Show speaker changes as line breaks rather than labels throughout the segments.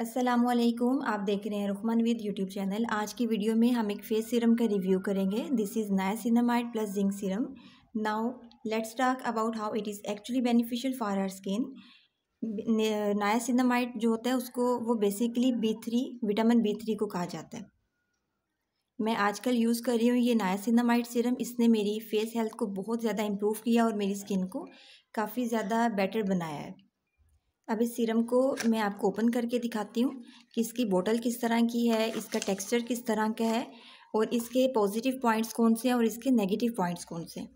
असलम आप देख रहे हैं रुखमान विद यूट्यूब चैनल आज की वीडियो में हम एक फेस सीरम का रिव्यू करेंगे this is niacinamide plus zinc serum now let's talk about how it is actually beneficial for our skin niacinamide जो होता है उसको वो basically B three vitamin B three को कहा जाता है मैं आजकल यूज़ कर रही हूँ ये नायसिनमाइड सीरम इसने मेरी फेस हेल्थ को बहुत ज़्यादा इम्प्रूव किया और मेरी स्किन को काफ़ी ज़्यादा बेटर बनाया है अब इस सीरम को मैं आपको ओपन करके दिखाती हूँ कि इसकी बोतल किस तरह की है इसका टेक्सचर किस तरह का है और इसके पॉजिटिव पॉइंट्स कौन से हैं और इसके नेगेटिव पॉइंट्स कौन से हैं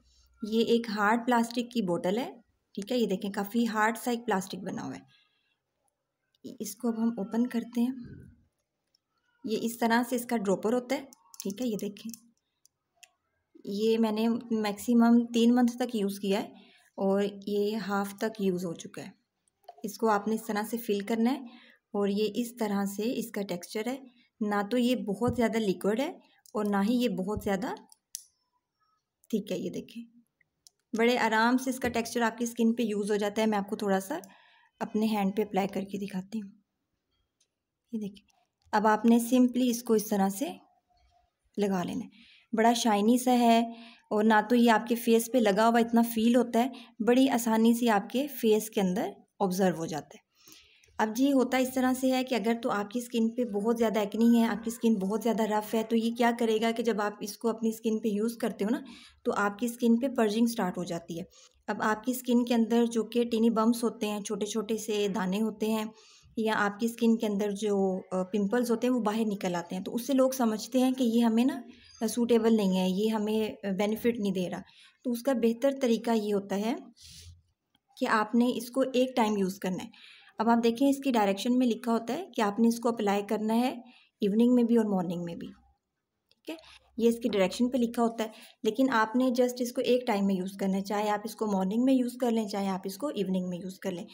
ये एक हार्ड प्लास्टिक की बोतल है ठीक है ये देखें काफ़ी हार्ड सा एक प्लास्टिक बना हुआ है इसको अब हम ओपन करते हैं ये इस तरह से इसका ड्रॉपर होता है ठीक है ये देखें ये मैंने मैक्सिमम तीन मंथ तक यूज़ किया है और ये हाफ तक यूज़ हो चुका है इसको आपने इस तरह से फिल करना है और ये इस तरह से इसका टेक्सचर है ना तो ये बहुत ज़्यादा लिक्विड है और ना ही ये बहुत ज़्यादा ठीक है ये देखें बड़े आराम से इसका टेक्सचर आपकी स्किन पे यूज़ हो जाता है मैं आपको थोड़ा सा अपने हैंड पे अप्लाई करके दिखाती हूँ ये देखिए अब आपने सिंपली इसको इस तरह से लगा लेना है बड़ा शाइनी सा है और ना तो ये आपके फेस पे लगा हुआ इतना फील होता है बड़ी आसानी से आपके फेस के अंदर ऑब्ज़र्व हो जाता है अब जी होता इस तरह से है कि अगर तो आपकी स्किन पे बहुत ज़्यादा एक्नी है आपकी स्किन बहुत ज़्यादा रफ़ है तो ये क्या करेगा कि जब आप इसको अपनी स्किन पे यूज़ करते हो ना तो आपकी स्किन पे पर्जिंग स्टार्ट हो जाती है अब आपकी स्किन के अंदर जो कि टीनी बम्स होते हैं छोटे छोटे से दाने होते हैं या आपकी स्किन के अंदर जो पिम्पल्स होते हैं वो बाहर निकल आते हैं तो उससे लोग समझते हैं कि ये हमें ना सूटेबल नहीं है ये हमें बेनिफिट नहीं दे रहा तो उसका बेहतर तरीका ये होता है कि आपने इसको एक टाइम यूज़ करना है अब आप देखें इसकी डायरेक्शन में लिखा होता है कि आपने इसको अप्लाई करना है इवनिंग में भी और मॉर्निंग में भी ठीक है ये इसकी डायरेक्शन पे लिखा होता है लेकिन आपने जस्ट इसको एक टाइम में यूज़ करना है चाहे आप इसको मॉर्निंग में यूज़ कर लें चाहे आप इसको इवनिंग में यूज़ कर लें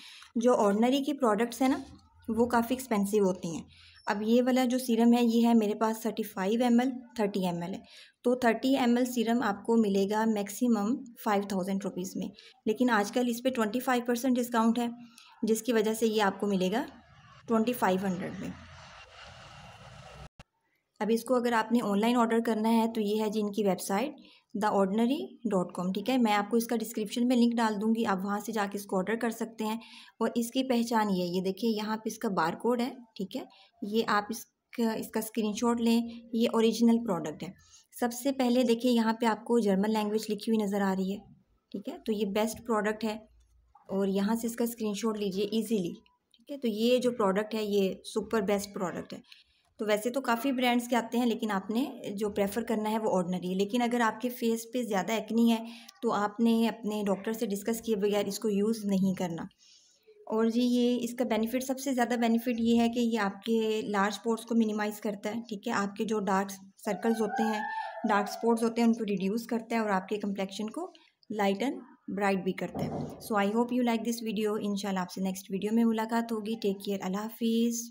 जो ऑर्डनरी की प्रोडक्ट्स हैं ना वो काफ़ी एक्सपेंसिव होती हैं अब ये वाला जो सीरम है ये है मेरे पास thirty five m l thirty m l है तो थर्टी एम एल सीरम आपको मिलेगा मैक्सिमम फाइव थाउजेंड रुपीज़ में लेकिन आजकल इस पर ट्वेंटी फाइव परसेंट डिस्काउंट है जिसकी वजह से ये आपको मिलेगा ट्वेंटी फाइव हंड्रेड में अब इसको अगर आपने ऑनलाइन ऑर्डर करना है तो ये है जी इनकी website the ordinary dot com ठीक है मैं आपको इसका डिस्क्रिप्शन में लिंक डाल दूंगी आप वहाँ से जाके इसको ऑर्डर कर सकते हैं और इसकी पहचान ये ये देखिए यहाँ पे इसका बार कोड है ठीक है ये आप इसका इसका स्क्रीनशॉट लें ये ओरिजिनल प्रोडक्ट है सबसे पहले देखिए यहाँ पे आपको जर्मन लैंग्वेज लिखी हुई नज़र आ रही है ठीक है तो ये बेस्ट प्रोडक्ट है और यहाँ से इसका स्क्रीन लीजिए ईजीली ठीक है तो ये जो प्रोडक्ट है ये सुपर बेस्ट प्रोडक्ट है तो वैसे तो काफ़ी ब्रांड्स के आते हैं लेकिन आपने जो प्रेफर करना है वो ऑर्डनरी है लेकिन अगर आपके फेस पे ज़्यादा एक्नी है तो आपने अपने डॉक्टर से डिस्कस किए बगैर इसको यूज़ नहीं करना और जी ये इसका बेनिफिट सबसे ज़्यादा बेनिफिट ये है कि ये आपके लार्ज पोर्ट्स को मिनिमाइज़ करता है ठीक है आपके जो डार्क सर्कल्स होते हैं डार्क स्पॉट्स होते हैं उनको रिड्यूस करता है और आपके कम्प्लेक्शन को लाइट एंड ब्राइट भी करता है so I hope you like this video इन आपसे नेक्स्ट वीडियो में मुलाकात होगी टेक केयर अल्लाह हाफिज़